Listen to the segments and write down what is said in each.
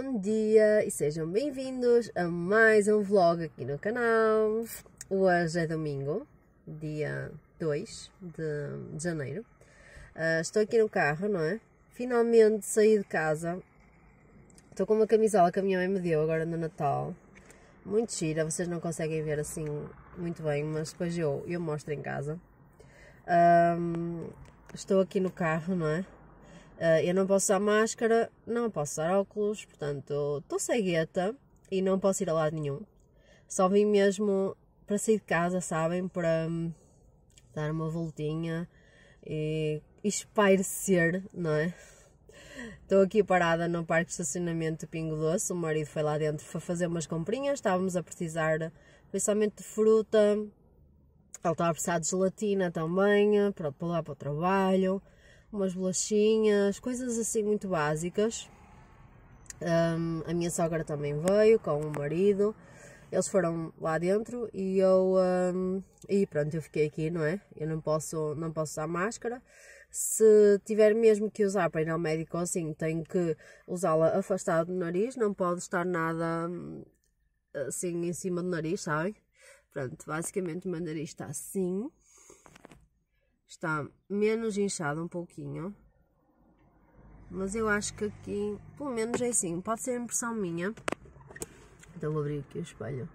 bom dia e sejam bem-vindos a mais um vlog aqui no canal. Hoje é domingo, dia 2 de janeiro. Uh, estou aqui no carro, não é? Finalmente saí de casa. Estou com uma camisola que a minha mãe me deu agora no Natal. Muito gira, vocês não conseguem ver assim muito bem, mas depois eu, eu mostro em casa. Um, ah, estou aqui no carro, não é? Uh, eu não posso usar máscara, não posso usar óculos, portanto estou cegueta e não posso ir a lado nenhum. Só vim mesmo para sair de casa, sabem? Para hum, dar uma voltinha e espairecer, não é? Estou aqui parada no parque de estacionamento do Pingo Doce. O marido foi lá dentro para fazer umas comprinhas. Estávamos a precisar principalmente de fruta. Ele estava a precisar de gelatina também, para, para lá para o trabalho umas bolachinhas, coisas assim muito básicas. Um, a minha sogra também veio com o marido. Eles foram lá dentro e eu um, e pronto, eu fiquei aqui, não é? Eu não posso, não posso usar máscara. Se tiver mesmo que usar para ir ao médico assim, tenho que usá-la afastada do nariz, não pode estar nada hum, assim em cima do nariz, sabem? Pronto, basicamente o meu nariz está assim está menos inchado um pouquinho. Mas eu acho que aqui, pelo menos é assim, pode ser impressão minha. Então vou abrir aqui o espelho.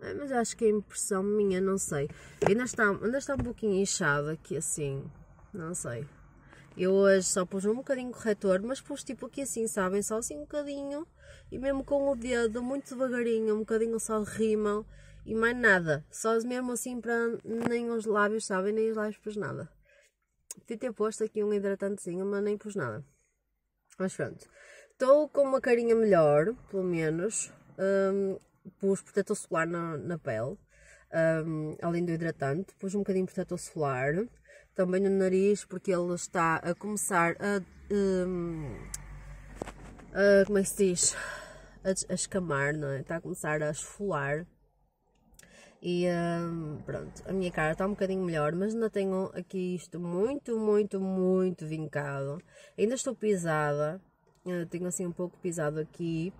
É, mas acho que é impressão minha, não sei. Ainda está, ainda está um pouquinho inchado aqui assim, não sei. Eu hoje só pus um bocadinho corretor, mas pus tipo aqui assim, sabem? Só assim um bocadinho. E mesmo com o dedo, muito devagarinho, um bocadinho só de rímel e mais nada. Só mesmo assim para nem os lábios, sabem? Nem os lábios pus nada. Podia ter posto aqui um hidratantezinho, mas nem pus nada. Mas pronto. Estou com uma carinha melhor, pelo menos. Um, pus protetor solar na, na pele, um, além do hidratante. Pus um bocadinho de protetor solar. Também no nariz, porque ele está a começar a. Um, a como é que se diz? A, a escamar, não é? Está a começar a esfolar e hum, pronto, a minha cara está um bocadinho melhor, mas ainda tenho aqui isto muito, muito, muito vincado. Ainda estou pisada, eu eh, tenho assim um pouco pisado aqui.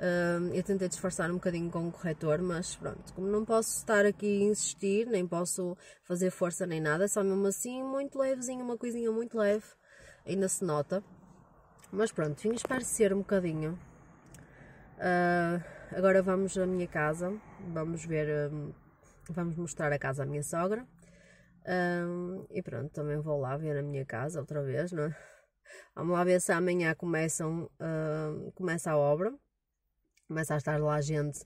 Hum, eu tentei disfarçar um bocadinho com o corretor, mas pronto, como não posso estar aqui a insistir, nem posso fazer força nem nada, é só mesmo assim muito levezinho, uma coisinha muito leve, ainda se nota. Mas pronto, vim esparecer um bocadinho. Uh, agora vamos à minha casa, vamos ver, hum, vamos mostrar a casa à minha sogra. Um, e pronto, também vou lá ver a minha casa outra vez, não é? Vamos lá ver se amanhã começam, uh, começa a obra. Começa a estar lá gente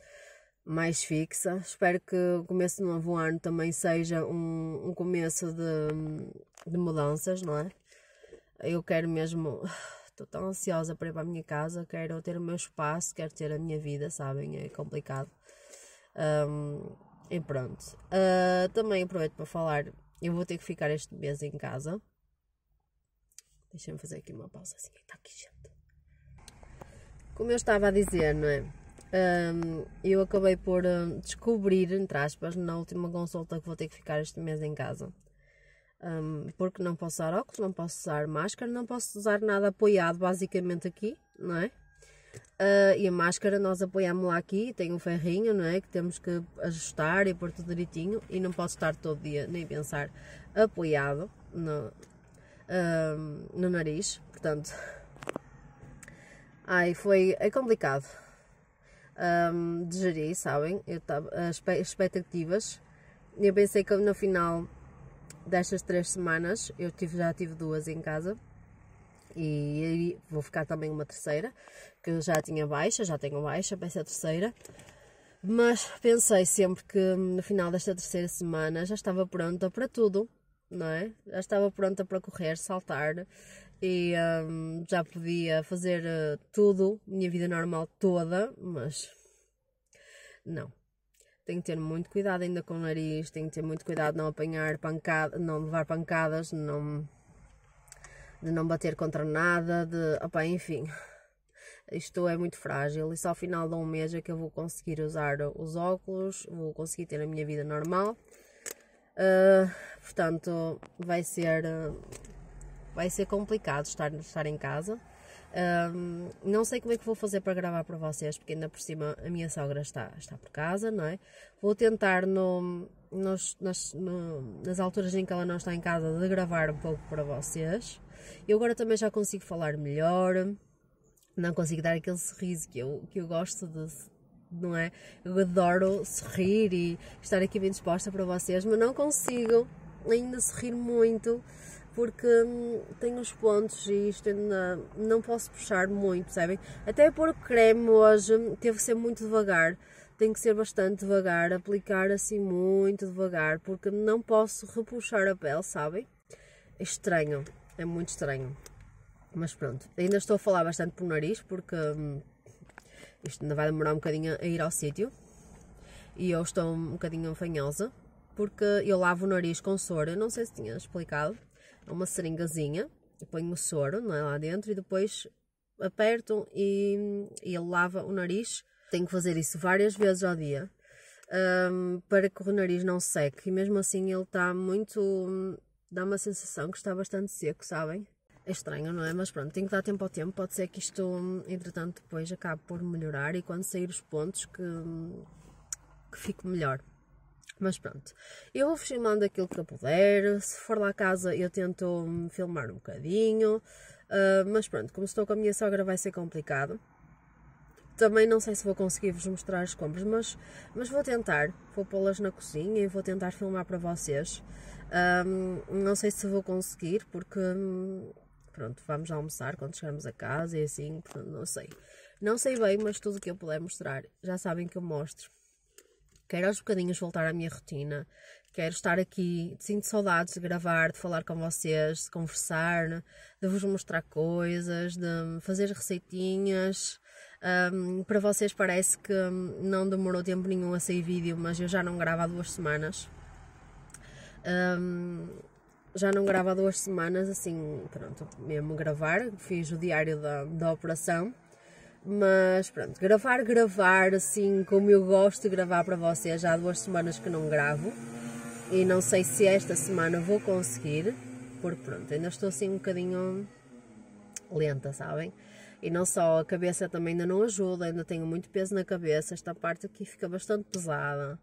mais fixa. Espero que o começo do novo ano também seja um, um começo de, hum, de mudanças, não é? Eu quero mesmo Estou tão ansiosa para ir para a minha casa, quero ter o meu espaço, quero ter a minha vida, sabem? É complicado. Um, e pronto. Uh, também aproveito para falar, eu vou ter que ficar este mês em casa. Deixa-me fazer aqui uma pausa assim, está aqui gente. Como eu estava a dizer, não é? Um, eu acabei por ah, descobrir, entre aspas, na última consulta que vou ter que ficar este mês em casa. Um, porque não posso usar óculos, não posso usar máscara, não posso usar nada apoiado basicamente aqui, não é? Uh, e a máscara nós apoiámos-la aqui, tem um ferrinho, não é? Que temos que ajustar e pôr tudo direitinho e não posso estar todo dia nem pensar apoiado no, uh, no nariz, portanto. Ai, foi é complicado um, de gerir, sabem? Eu tava as expectativas. Eu pensei que no final destas três semanas, eu tive, já tive duas em casa e aí vou ficar também uma terceira, que eu já tinha baixa, já tenho baixa, vai ser a terceira. Mas pensei sempre que hum, no final desta terceira semana já estava pronta para tudo, não é? Já estava pronta para correr, saltar e hum, já podia fazer uh, tudo, minha vida normal toda, mas não tem que ter muito cuidado ainda com o nariz, tem que ter muito cuidado de não apanhar pancadas, não levar pancadas, não, de não bater contra nada, de opa, enfim. Isto é muito frágil e só ao final de um mês é que eu vou conseguir usar os óculos, vou conseguir ter a minha vida normal. Uh, portanto, vai ser, vai ser complicado estar, estar em casa. Um, não sei como é que vou fazer para gravar para vocês, porque ainda por cima a minha sogra está, está por casa, não é? Vou tentar no, nos, nas, no, nas alturas em que ela não está em casa de gravar um pouco para vocês. Eu agora também já consigo falar melhor, não consigo dar aquele sorriso que eu, que eu gosto de, não é? Eu adoro sorrir e estar aqui bem disposta para vocês, mas não consigo ainda sorrir muito porque tem hum, tenho os pontos e isto ainda não posso puxar muito, percebem? Até pôr o creme hoje hum, teve que ser muito devagar, tem que ser bastante devagar, aplicar assim muito devagar, porque não posso repuxar a pele, sabem? É estranho, é muito estranho. Mas pronto, ainda estou a falar bastante o nariz, porque hum, isto ainda vai demorar um bocadinho a ir ao sítio. E eu estou um bocadinho fanhosa, porque eu lavo o nariz com soro, não sei se tinha explicado uma seringazinha, ponho o soro não é, lá dentro e depois aperto e, e ele lava o nariz. Tenho que fazer isso várias vezes ao dia um, para que o nariz não seque. E mesmo assim ele está muito. Hum, dá uma sensação que está bastante seco, sabem? É estranho, não é? Mas pronto, tenho que dar tempo ao tempo. Pode ser que isto, hum, entretanto, depois acabe por melhorar e quando sair os pontos que, hum, que fique melhor. Mas pronto, eu vou filmando aquilo que eu puder. Se for lá a casa, eu tento hum, filmar um bocadinho. Uh, mas pronto, como estou com a minha sogra, vai ser complicado. Também não sei se vou conseguir vos mostrar as compras, mas, mas vou tentar. Vou pô-las na cozinha e vou tentar filmar para vocês. Um, ah, não sei se vou conseguir, porque hum, pronto, vamos almoçar quando chegarmos a casa e assim, não sei. Não sei bem, mas tudo o que eu puder mostrar, já sabem que eu mostro. Quero aos bocadinhos voltar à minha rotina. Quero estar aqui, sinto saudades de gravar, de falar com vocês, de conversar, de vos mostrar coisas, de fazer receitinhas. Um, para vocês parece que hum, não demorou tempo nenhum a sair vídeo, mas eu já não gravo há duas semanas. Um, já não gravo há duas semanas, assim, pronto, mesmo gravar. Fiz o diário da, da operação mas pronto, gravar, gravar assim como eu gosto de gravar para vocês, já há duas semanas que não gravo e não sei se esta semana vou conseguir, porque pronto, ainda estou assim um bocadinho lenta, sabem? E não só, a cabeça também ainda não ajuda, ainda tenho muito peso na cabeça, esta parte aqui fica bastante pesada.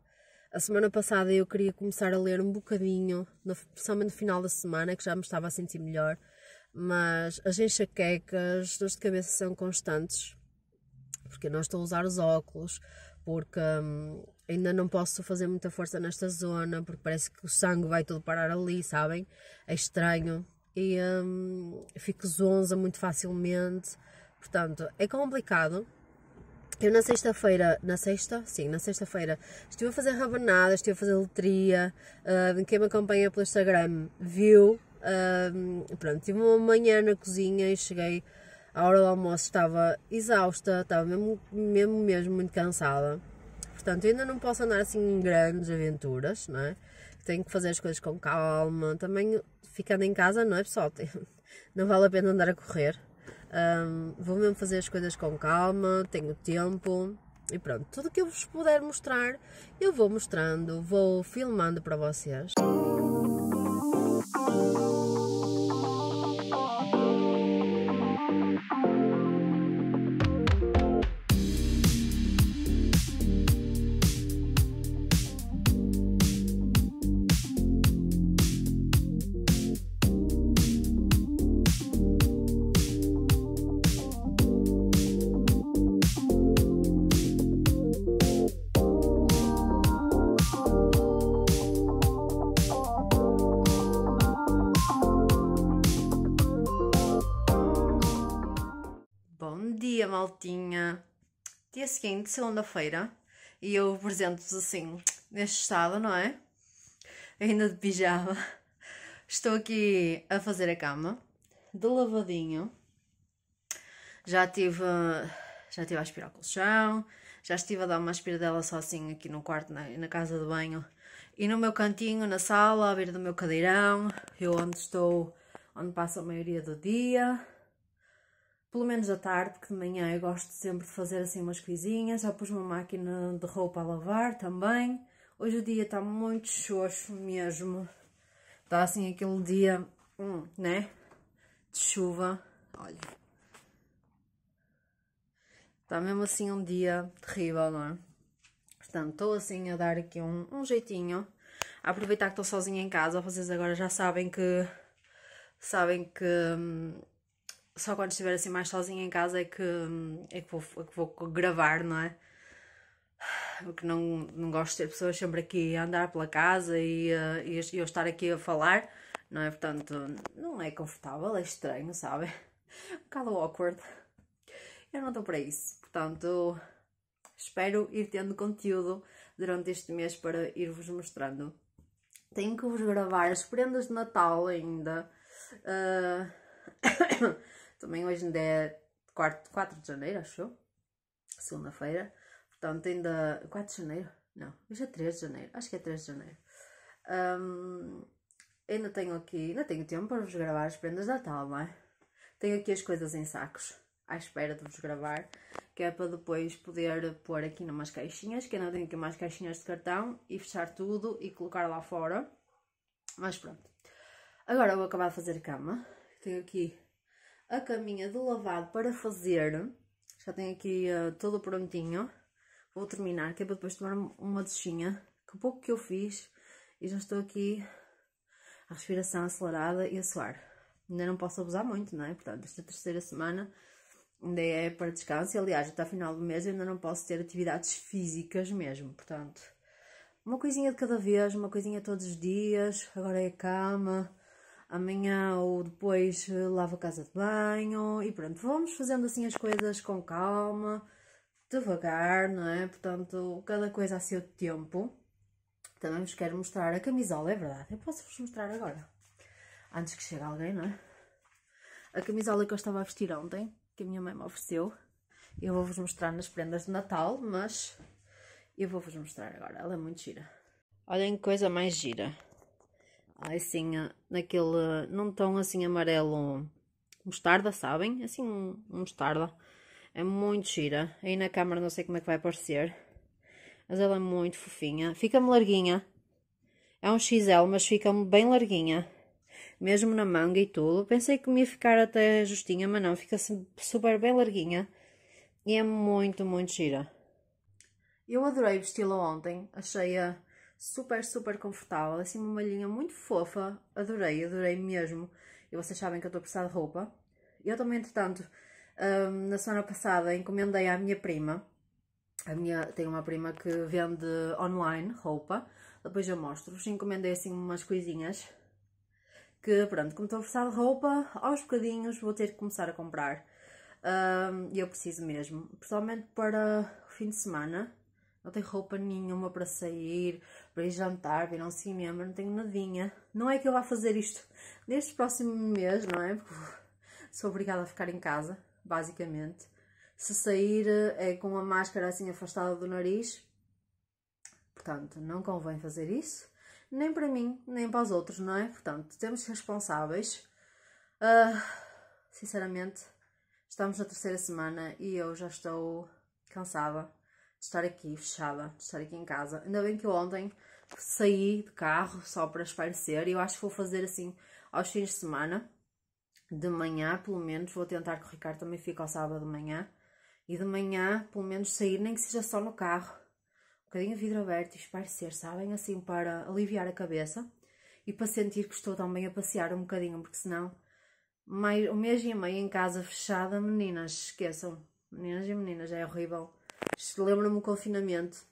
A semana passada eu queria começar a ler um bocadinho, no, principalmente no final da semana, que já me estava a sentir melhor, mas as enxaquecas, dores de cabeça são constantes porque não estou a usar os óculos, porque hum, ainda não posso fazer muita força nesta zona, porque parece que o sangue vai tudo parar ali, sabem? É estranho. E hum, fico zonza muito facilmente. Portanto, é complicado. Eu na sexta-feira, na sexta? Sim, na sexta-feira, estive a fazer rabanadas, estive a fazer letria, uh, quem me acompanha pelo Instagram viu. Uh, pronto, tive uma manhã na cozinha e cheguei à hora do almoço estava exausta, estava mesmo, mesmo, mesmo muito cansada. Portanto, ainda não posso andar assim em grandes aventuras, não é? Tenho que fazer as coisas com calma. Também ficando em casa, não é pessoal? Não vale a pena andar a correr. Um, vou mesmo fazer as coisas com calma, tenho tempo. E pronto, tudo que eu vos puder mostrar, eu vou mostrando, vou filmando para vocês. dia seguinte, segunda-feira, e eu apresento-vos assim, neste estado, não é? Ainda de pijama. Estou aqui a fazer a cama, de lavadinho. Já tive, já tive a aspirar o colchão, já estive a dar uma aspiradela só assim aqui no quarto, na, na casa de banho. E no meu cantinho, na sala, à beira do meu cadeirão, eu onde estou, onde passo a maioria do dia pelo menos à tarde, porque de manhã eu gosto sempre de fazer assim umas coisinhas. Já pus uma máquina de roupa a lavar também. Hoje o dia está muito xoxo mesmo. Está assim aquele dia, hum, né? De chuva. Olha. Está mesmo assim um dia terrível, não é? Portanto, estou assim a dar aqui um, um jeitinho. A aproveitar que estou sozinha em casa. Vocês agora já sabem que... Sabem que... Hum, só quando estiver assim mais sozinha em casa é que, é que, vou, é que vou gravar, não é? Porque não, não gosto de ter pessoas sempre aqui a andar pela casa e, uh, e eu estar aqui a falar, não é? Portanto, não é confortável, é estranho, sabe? Um bocado awkward. Eu não estou para isso, portanto, espero ir tendo conteúdo durante este mês para ir-vos mostrando. Tenho que vos gravar as prendas de Natal ainda. Uh... Também hoje ainda é 4, 4 de janeiro, acho eu. Segunda-feira. Portanto, ainda. 4 de janeiro? Não, hoje é 3 de janeiro. Acho que é 3 de janeiro. Um, ainda tenho aqui. Ainda tenho tempo para vos gravar as prendas de Natal, não é? Tenho aqui as coisas em sacos à espera de vos gravar, que é para depois poder pôr aqui numas caixinhas, que ainda tenho aqui mais caixinhas de cartão, e fechar tudo e colocar lá fora. Mas pronto. Agora vou acabar de fazer a cama. Tenho aqui a caminha do lavado para fazer. Já tenho aqui uh, prontinho. Vou terminar, que é para depois tomar uma duchinha. Que pouco que eu fiz e já estou aqui a respiração acelerada e a suar. Ainda não posso abusar muito, não é? Portanto, esta terceira semana ainda é para descanso. E, aliás, até final do mês eu ainda não posso ter atividades físicas mesmo. Portanto, uma coisinha de cada vez, uma coisinha todos os dias. Agora é a cama amanhã ou depois eh, lavo a casa de banho e pronto, vamos fazendo assim as coisas com calma, devagar, não é? Portanto, cada coisa a seu tempo. Também vos quero mostrar a camisola, é verdade, eu posso vos mostrar agora, antes que chegue alguém, não é? A camisola que eu estava a vestir ontem, que a minha mãe me ofereceu, eu vou-vos mostrar nas prendas de Natal, mas eu vou-vos mostrar agora, ela é muito gira. Olhem que coisa mais gira assim, naquele, num tom assim amarelo mostarda, sabem? Assim, um, mostarda. É muito gira. Aí na câmera não sei como é que vai aparecer. Mas ela é muito fofinha. Fica-me larguinha. É um XL, mas fica-me bem larguinha. Mesmo na manga e tudo. Pensei que me ia ficar até justinha, mas não. Fica super bem larguinha. E é muito, muito gira. Eu adorei vesti-la ontem. Achei-a super, super confortável, assim uma malhinha muito fofa, adorei, adorei mesmo. E vocês sabem que eu estou precisada de roupa. Eu também, entretanto, um, na semana passada encomendei à minha prima, a minha, tenho uma prima que vende online roupa, depois eu mostro-vos, encomendei assim umas coisinhas que pronto, como estou a de roupa, aos bocadinhos vou ter que começar a comprar. Hum, e um, eu preciso mesmo, principalmente para o fim de semana. Não tenho roupa nenhuma para sair, para ir jantar, viram se membro, não tenho nadinha. Não é que eu vá fazer isto neste próximo mês, não é? Porque sou obrigada a ficar em casa, basicamente. Se sair é com uma máscara assim afastada do nariz. Portanto, não convém fazer isso, nem para mim, nem para os outros, não é? Portanto, temos responsáveis. Uh, sinceramente, estamos na terceira semana e eu já estou cansada de estar aqui fechada, de estar aqui em casa. Ainda bem que ontem saí de carro só para espairecer e eu acho que vou fazer assim aos fins de semana, de manhã pelo menos, vou tentar que o Ricardo também fique ao sábado de manhã, e de manhã pelo menos sair, nem que seja só no carro, um bocadinho de vidro aberto e espairecer, sabem? Assim para aliviar a cabeça e para sentir que estou também a passear um bocadinho, porque senão mais, um mês e meio em casa fechada, meninas, esqueçam, meninas e meninas, é horrível. Lembro-me o confinamento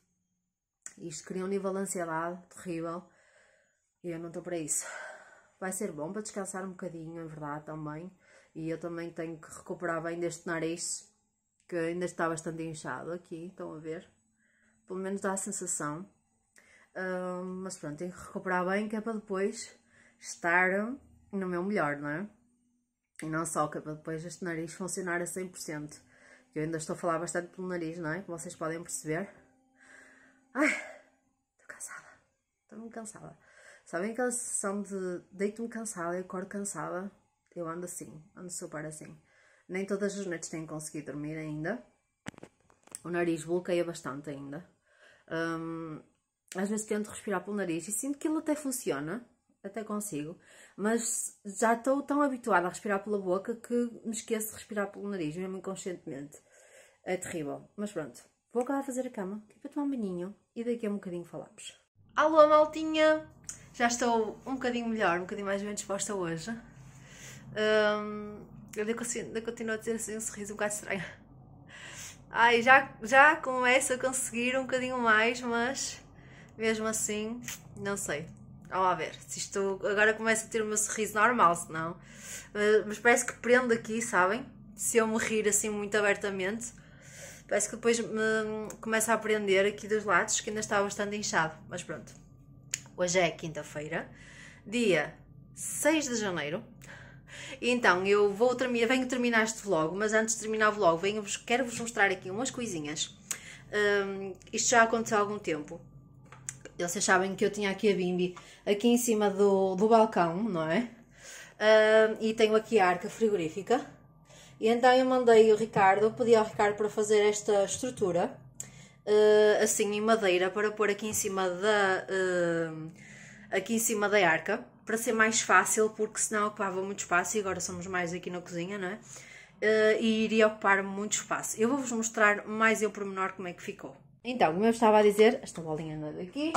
isto cria um nível de ansiedade terrível e eu não estou para isso. Vai ser bom para descansar um bocadinho, é verdade, também. E eu também tenho que recuperar bem deste nariz, que ainda está bastante inchado aqui, estão a ver? Pelo menos dá a sensação. mas pronto, tenho que recuperar bem, que é para depois estar no meu melhor, não é? E não só, que é para depois este nariz funcionar a 100%. Eu ainda estou a falar bastante pelo nariz, não é? Como vocês podem perceber. Ai, estou cansada. estou muito cansada. Sabem aquela sessão de deito-me cansada e acordo cansada? Eu ando assim, ando super assim. Nem todas as noites tenho conseguido dormir ainda. O nariz bloqueia bastante ainda. Um, às vezes tento respirar pelo nariz e sinto que ele até funciona, até consigo, mas já estou tão habituada a respirar pela boca que me esqueço de respirar pelo nariz, mesmo inconscientemente. É terrível. Mas pronto, vou acabar a fazer a cama, que é para tomar um banhinho e daqui a um bocadinho falamos. Alô, maltinha! Já estou um bocadinho melhor, um bocadinho mais bem disposta hoje. Hum, eu ainda continuo a dizer assim um sorriso um bocado estranho. Ai, já, já começo a conseguir um bocadinho mais, mas mesmo assim, não sei. Vamos lá ver se isto. Agora começo a ter o meu sorriso normal, senão. Mas, mas parece que prendo aqui, sabem? Se eu me rir assim muito abertamente Parece que depois me hum, começa a aprender aqui dos lados, que ainda está bastante inchado, mas pronto. Hoje é quinta-feira, dia 6 de janeiro. Então, eu vou terminar, venho terminar este vlog, mas antes de terminar o vlog, venho -vos, quero vos mostrar aqui umas coisinhas. Um, isto já aconteceu há algum tempo. Vocês sabem que eu tinha aqui a Bimbi aqui em cima do, do balcão, não é? Um, e tenho aqui a arca frigorífica e então eu mandei o Ricardo, pedi ao Ricardo para fazer esta estrutura, uh, assim em madeira, para pôr aqui em cima da, uh, aqui em cima da arca, para ser mais fácil, porque senão ocupava muito espaço e agora somos mais aqui na cozinha, não é? Uh, e iria ocupar muito espaço. Eu vou-vos mostrar mais em pormenor como é que ficou. Então, como eu estava a dizer, esta bolinha anda é daqui,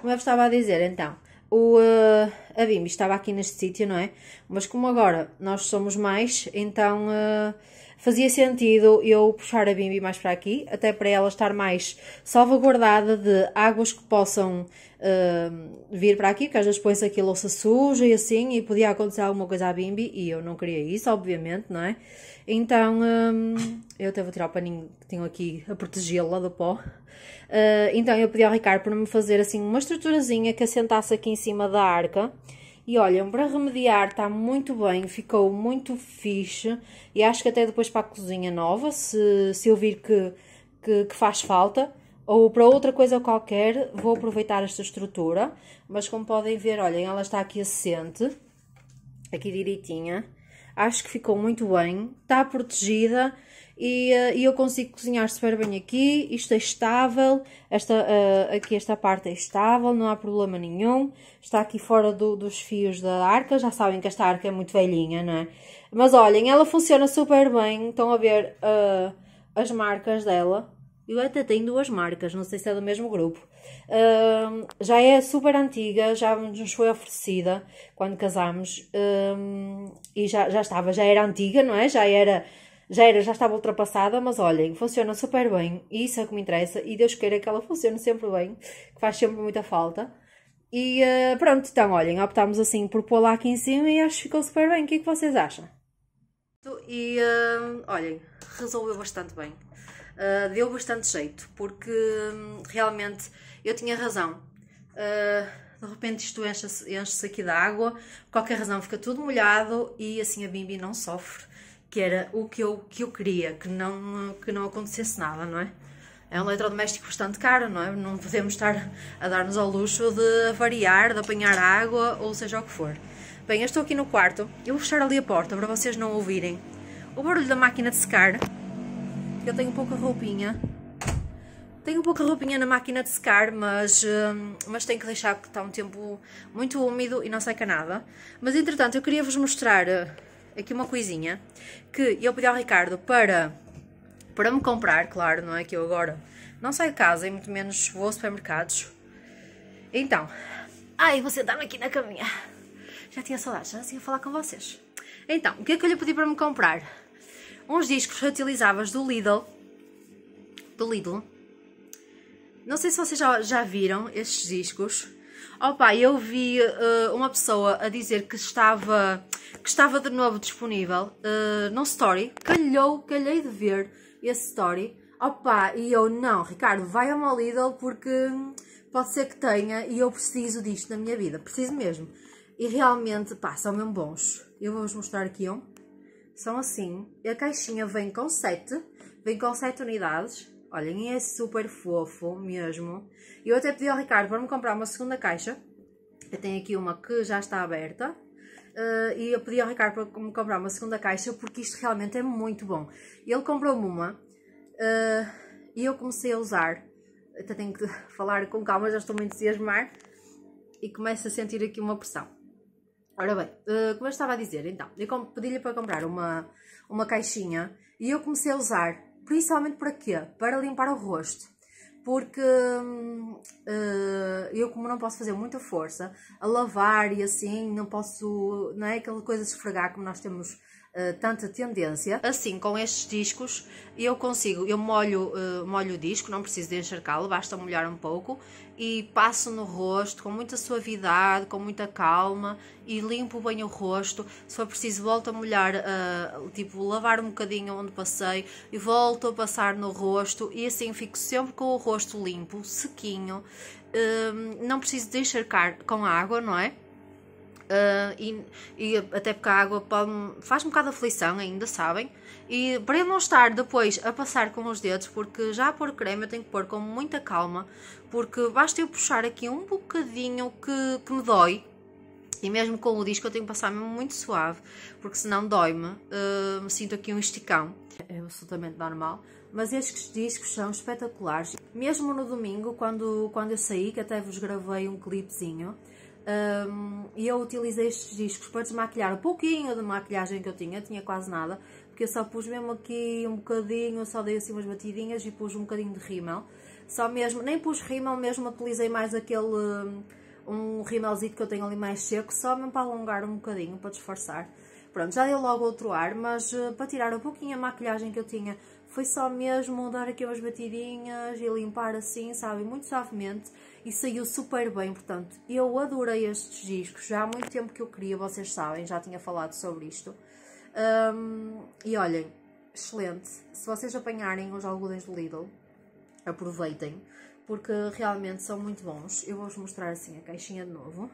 como eu estava a dizer, então, o, uh, eh, a Bimbi estava aqui neste sítio, não é? Mas como agora nós somos mais, então uh, fazia sentido eu puxar a Bimbi mais para aqui, até para ela estar mais salvaguardada de águas que possam uh, vir para aqui, porque às vezes põe-se aqui louça suja e assim, e podia acontecer alguma coisa à Bimbi, e eu não queria isso, obviamente, não é? Então, um, eu até vou tirar o paninho que tenho aqui a protegê-la do pó. Uh, então, eu pedi ao Ricardo para me fazer assim uma estruturazinha que assentasse aqui em cima da arca, e olham, para remediar está muito bem, ficou muito fixe. E acho que até depois para a cozinha nova, se, se eu vir que, que, que faz falta, ou para outra coisa qualquer, vou aproveitar esta estrutura. Mas como podem ver, olhem, ela está aqui assente, aqui direitinha acho que ficou muito bem, está protegida e, eh, e, eu consigo cozinhar super bem aqui, isto é estável, esta, uh, aqui esta parte é estável, não há problema nenhum, está aqui fora do, dos fios da arca, já sabem que esta arca é muito velhinha, não é? Mas olhem, ela funciona super bem, estão a ver uh, as marcas dela, eu até tenho duas marcas, não sei se é do mesmo grupo. Uh, já é super antiga, já nos foi oferecida quando casámos uh, e já, já estava, já era antiga, não é? Já era, já era, já estava ultrapassada, mas olhem, funciona super bem e isso é o que me interessa. E Deus queira que ela funcione sempre bem, que faz sempre muita falta. E uh, pronto, então olhem, optámos assim por pôr lá aqui em cima e acho que ficou super bem. O que é que vocês acham? E ah, olhem, resolveu bastante bem uh, deu bastante jeito, porque hum, realmente eu tinha razão. Uh, de repente isto enche-se enche aqui de água, por qualquer razão fica tudo molhado e assim a Bimbi não sofre, que era o que eu, que eu queria, que não, que não acontecesse nada, não é? É um eletrodoméstico bastante caro, não é? Não podemos estar a dar-nos ao luxo de variar, de apanhar água ou seja o que for. Bem, eu estou aqui no quarto, eu vou fechar ali a porta para vocês não ouvirem o barulho da máquina de secar porque eu tenho pouca roupinha. Tenho pouca roupinha na máquina de secar, mas, hum, mas tenho que deixar porque está um tempo muito úmido e não seca nada. Mas entretanto, eu queria vos mostrar eh, aqui uma coisinha que eu pedi ao Ricardo para, para me comprar, claro, não é que eu agora não saio de casa e muito menos vou a supermercados. Então, ai, vou sentar-me aqui na caminha. Já tinha saudades, já tinha falar com vocês. Então, o que é que eu lhe pedi para me comprar? uns discos reutilizáveis do Lidl. Do Lidl. Não sei se vocês já, já viram estes discos. Opa, oh, eu vi uh, uma pessoa a dizer que estava, que estava de novo disponível uh, num story. Calhou, calhei de ver esse story. Opa, oh, e eu não, Ricardo, vai ao meu Lidl porque pode ser que tenha e eu preciso disto na minha vida, preciso mesmo. E realmente, pá, são mesmo bons. Eu vou-vos mostrar aqui um são assim. a caixinha vem com 7, vem com 7 unidades. Olhem, é super fofo mesmo. Eu até pedi ao Ricardo para me comprar uma segunda caixa. Eu tenho aqui uma que já está aberta. Uh, e eu pedi ao Ricardo para me comprar uma segunda caixa porque isto realmente é muito bom. Ele comprou-me uma uh, e eu comecei a usar. Até tenho que falar com calma, já estou a me entusiasmar e começo a sentir aqui uma pressão. Ora bem, eh, como eu estava a dizer, então, eu pedi-lhe para comprar uma, uma caixinha e eu comecei a usar, principalmente para quê? Para limpar o rosto. Porque hum, eh, eu, como não posso fazer muita força a lavar e assim, não posso, não é aquela coisa de esfregar como nós temos eh, tanta tendência. Assim, com estes discos, eu consigo, eu molho, uh, molho o disco, não preciso de encharcá-lo, basta molhar um pouco e passo no rosto com muita suavidade, com muita calma e limpo bem o rosto. Se for preciso, volto a molhar, uh, tipo, lavar um bocadinho onde passei e volto a passar no rosto e assim fico sempre com o rosto limpo, sequinho. Ehm, não preciso de encharcar com água, não é? Uh, e, e, até porque a água pode, faz um bocado de aflição ainda, sabem? E para eu não estar depois a passar com os dedos, porque já a pôr creme eu tenho que pôr com muita calma, porque basta eu puxar aqui um bocadinho que, que me dói, e mesmo com o disco eu tenho que passar muito suave, porque senão dói-me, uh, me sinto aqui um esticão. É absolutamente normal. Mas estes discos são espetaculares. Mesmo no domingo, quando, quando eu saí, que até vos gravei um clipezinho, um, e eu utilizei estes discos para desmaquilhar um pouquinho da maquilhagem que eu tinha, eu tinha quase nada, porque eu só pus mesmo aqui um bocadinho, só dei assim umas batidinhas e pus um bocadinho de rímel. Só mesmo, nem pus rímel, mesmo utilizei mais aquele, um rímelzinho que eu tenho ali mais seco, só mesmo para alongar um bocadinho, para disfarçar. Pronto, já dei logo outro ar, mas uh, para tirar um pouquinho a maquilhagem que eu tinha, foi só mesmo dar aqui umas batidinhas e limpar assim, sabe, muito suavemente e saiu super bem, portanto, eu adorei estes discos, já há muito tempo que eu queria, vocês sabem, já tinha falado sobre isto. Um, e olhem, excelente, se vocês apanharem os algodões do Lidl, aproveitem, porque realmente são muito bons. Eu vou-vos mostrar assim a caixinha de novo,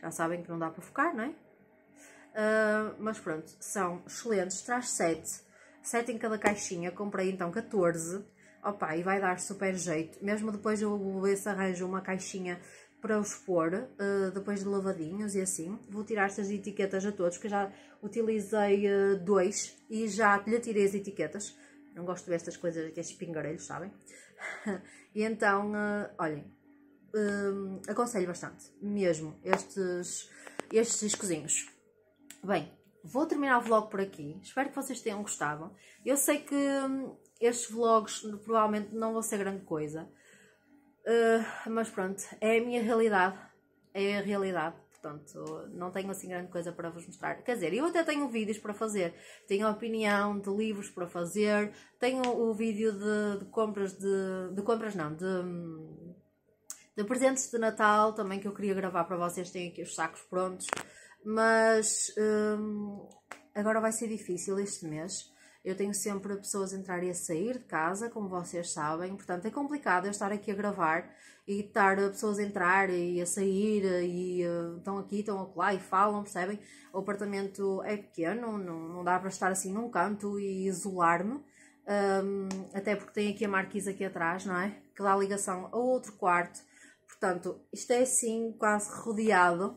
já sabem que não dá para focar, não é? Uh, mas pronto, são excelentes, traz 7, 7 em cada caixinha, comprei então 14 Opa, e vai dar super jeito. Mesmo depois eu vou ver se arranjo uma caixinha para os pôr, uh, depois de lavadinhos e assim. Vou tirar estas etiquetas a todos, porque já utilizei uh, dois e já lhe tirei as etiquetas. Não gosto destas coisas aqui, é estes pingarelhos, sabem? e então, uh, olhem, aconselho bastante, mesmo, estes, estes discozinhos. Bem, vou terminar o vlog por aqui. Espero que vocês tenham gostado. Eu sei que hum, estes vlogs provavelmente não vão ser grande coisa. Uh, mas pronto, é a minha realidade. É a realidade. Portanto, não tenho assim grande coisa para vos mostrar. Quer dizer, eu até tenho vídeos para fazer. Tenho opinião de livros para fazer. Tenho o vídeo de, de compras de, de... compras não, de, de presentes de Natal também que eu queria gravar para vocês. Tenho aqui os sacos prontos. Mas... Hum, agora vai ser difícil este mês eu tenho sempre pessoas a entrar e a sair de casa, como vocês sabem, portanto é complicado eu estar aqui a gravar e estar pessoas a entrar e a sair e uh, estão aqui, estão acolá e falam, percebem? O apartamento é pequeno, não, não dá para estar assim num canto e isolar-me. Um, até porque tem aqui a marquise aqui atrás, não é? Que dá ligação a outro quarto. Portanto, isto é assim quase rodeado.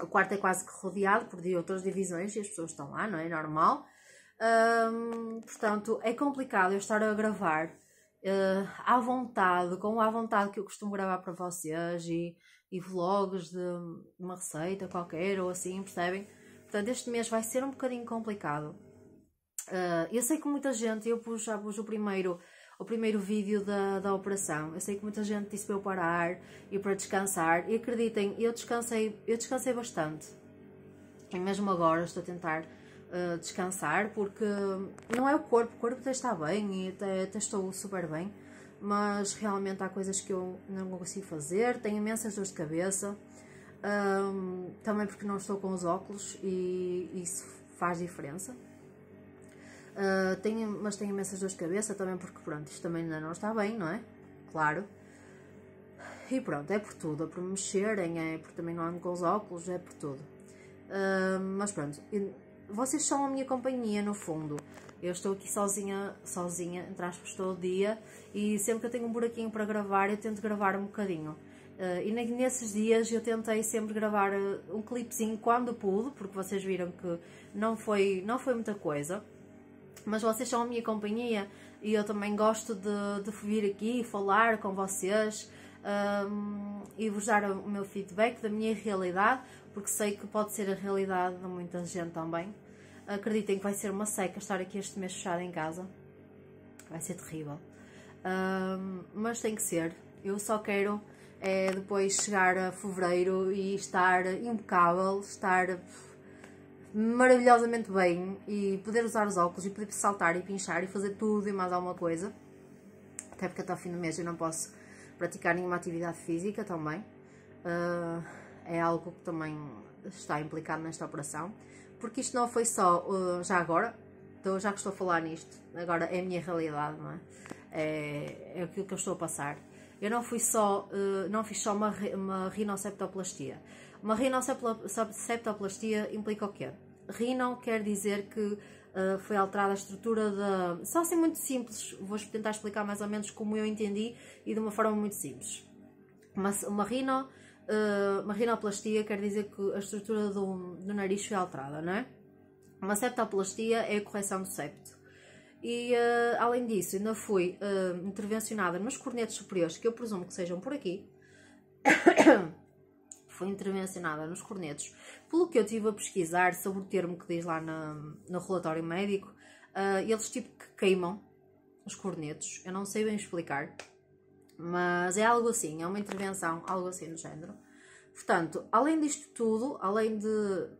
O quarto é quase que rodeado por outras divisões e as pessoas estão lá, não é? Normal portanto, é complicado eu estar a gravar uh, à vontade, com a vontade que eu costumo gravar para vocês e, e vlogs de uma receita qualquer ou assim, percebem? Portanto, este mês vai ser um bocadinho complicado. Uh, eu sei que muita gente, eu pus, já pus o primeiro, o primeiro vídeo da, da operação. Eu sei que muita gente disse para eu parar e para descansar. E acreditem, eu descansei, eu descansei bastante. E mesmo agora estou a tentar eh, descansar, porque não é o corpo, o corpo até está bem e até, até estou super bem, mas realmente há coisas que eu não consigo fazer, tenho imensas dores de cabeça, um, também porque não estou com os óculos e isso faz diferença. Uh, tenho, mas tenho imensas dores de cabeça também porque, pronto, isto também ainda não está bem, não é? Claro. E pronto, é por tudo, é por me mexerem, é porque também não ando com os óculos, é por tudo. Uh, mas pronto, vocês são a minha companhia, no fundo. Eu estou aqui sozinha, sozinha, entre aspas, todo dia, e sempre que eu tenho um buraquinho para gravar, eu tento gravar um bocadinho. Uh, e nesses dias eu tentei sempre gravar eh, um clipezinho quando pude, porque vocês viram que não foi, não foi muita coisa. Mas vocês são a minha companhia e eu também gosto de, de vir aqui e falar com vocês um, ehm, e vos dar o meu feedback da minha realidade, porque sei que pode ser a realidade de muita gente também. Acreditem que vai ser uma seca estar aqui este mês fechado em casa. Vai ser terrível. Um, mas tem que ser. Eu só quero é depois chegar a fevereiro e estar impecável, estar maravilhosamente bem e poder usar os óculos e poder saltar e pinchar e fazer tudo e mais alguma coisa. Até porque até o fim do mês eu não posso praticar nenhuma atividade física também. Uh é algo que também está implicado nesta operação, porque isto não foi só uh, já agora, então, já que estou a falar nisto, agora é a minha realidade, não é? É, é aquilo que eu estou a passar. Eu não fui só, uh, não fiz só uma, uma rinoceptoplastia. Uma rinoceptoplastia implica o quê? Rino quer dizer que uh, foi alterada a estrutura da... Só assim muito simples, vou tentar explicar mais ou menos como eu entendi e de uma forma muito simples. Uma, uma ah, uma rinoplastia quer dizer que a estrutura do, do nariz foi alterada, não é? Uma septoplastia é a correção do septo. E uh, além disso, ainda fui uh, intervencionada nos cornetes superiores, que eu presumo que sejam por aqui. fui intervencionada nos cornetos. Pelo que eu tive a pesquisar sobre o termo que diz lá na, no relatório médico, uh, eles tipo que queimam os cornetos. Eu não sei bem explicar. Mas é algo assim, é uma intervenção, algo assim do género. Portanto, além disto tudo, além de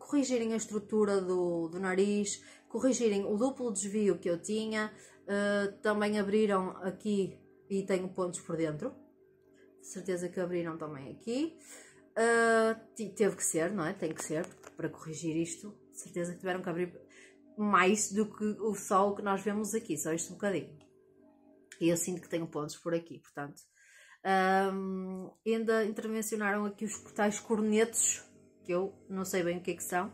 corrigirem a estrutura do, do nariz, corrigirem o duplo desvio que eu tinha, uh, também abriram aqui e tenho pontos por dentro. De certeza que abriram também aqui. Uh, teve que ser, não é? Tem que ser, para corrigir isto. De certeza que tiveram que abrir mais do que o sol que nós vemos aqui, só isto um bocadinho. E eu sinto que tenho pontos por aqui, portanto, um, ainda intervencionaram aqui os tais cornetos, que eu não sei bem o que é que são.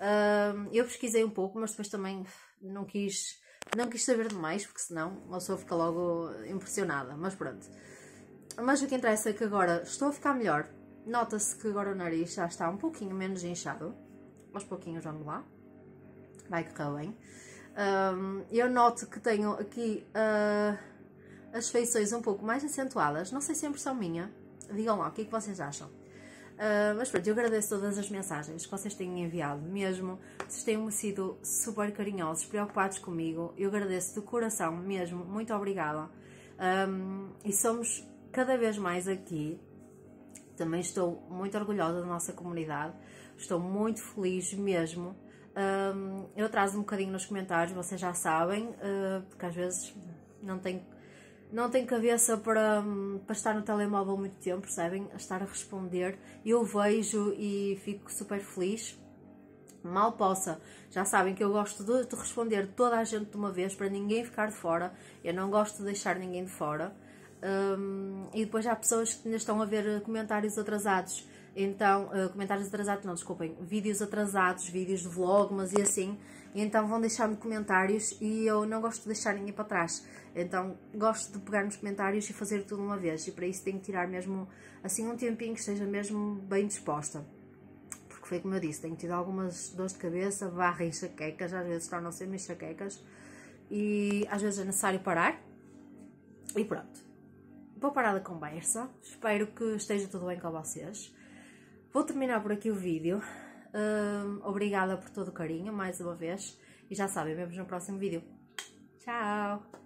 Um, eu pesquisei um pouco, mas depois também não quis, não quis saber demais, porque senão a pessoa fica logo impressionada. Mas pronto. Mas o que interessa é que agora estou a ficar melhor. Nota-se que agora o nariz já está um pouquinho menos inchado. Aos pouquinhos vamos lá. Vai correr bem. Um, eu noto que tenho aqui uh, as feições um pouco mais acentuadas, não sei se são é impressão minha. Digam lá, o que é que vocês acham? Uh, mas pronto, eu agradeço todas as mensagens que vocês têm enviado, mesmo. Vocês têm -me sido super carinhosos, preocupados comigo. Eu agradeço do coração, mesmo. Muito obrigada. Um, e somos cada vez mais aqui. Também estou muito orgulhosa da nossa comunidade. Estou muito feliz mesmo. Um, eu atraso um bocadinho nos comentários, vocês já sabem, uh, porque às vezes não tenho não tenho cabeça para, hum, para estar no telemóvel muito tempo, percebem? A estar a responder. Eu vejo e fico super feliz. Mal possa. Já sabem que eu gosto de, de responder toda a gente de uma vez para ninguém ficar de fora. Eu não gosto de deixar ninguém de fora. Um, e depois há pessoas que ainda estão a ver comentários atrasados então uh, comentários atrasados, não, desculpem, vídeos atrasados, vídeos de vlog, mas e assim, então vão deixar-me comentários e eu não gosto de deixar ninguém para trás, então gosto de pegar nos comentários e fazer tudo uma vez e para isso tenho que tirar mesmo assim um tempinho que esteja mesmo bem disposta. Porque foi como eu disse, tenho tido algumas dores de cabeça, barra e enxaquecas, às vezes tornam-se enxaquecas e às vezes é necessário parar e pronto. Vou parar da conversa, espero que esteja tudo bem com vocês. Vou terminar por aqui o vídeo. obrigada por todo o carinho, mais uma vez. E já sabem, vemos no próximo vídeo. Tchau!